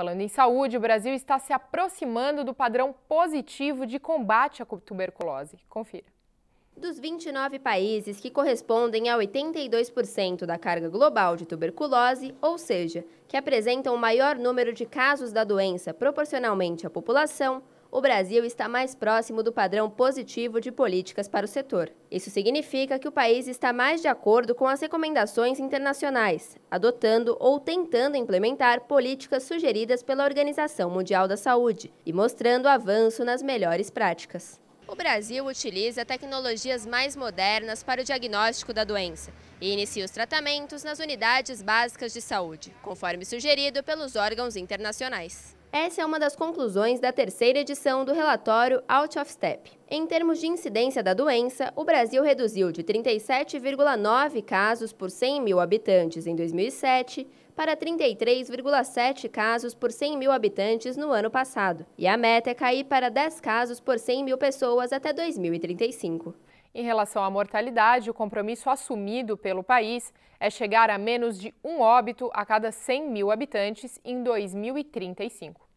Falando em saúde, o Brasil está se aproximando do padrão positivo de combate à tuberculose. Confira. Dos 29 países que correspondem a 82% da carga global de tuberculose, ou seja, que apresentam o maior número de casos da doença proporcionalmente à população, o Brasil está mais próximo do padrão positivo de políticas para o setor. Isso significa que o país está mais de acordo com as recomendações internacionais, adotando ou tentando implementar políticas sugeridas pela Organização Mundial da Saúde e mostrando avanço nas melhores práticas. O Brasil utiliza tecnologias mais modernas para o diagnóstico da doença e inicia os tratamentos nas unidades básicas de saúde, conforme sugerido pelos órgãos internacionais. Essa é uma das conclusões da terceira edição do relatório Out of Step. Em termos de incidência da doença, o Brasil reduziu de 37,9 casos por 100 mil habitantes em 2007 para 33,7 casos por 100 mil habitantes no ano passado. E a meta é cair para 10 casos por 100 mil pessoas até 2035. Em relação à mortalidade, o compromisso assumido pelo país é chegar a menos de um óbito a cada 100 mil habitantes em 2035.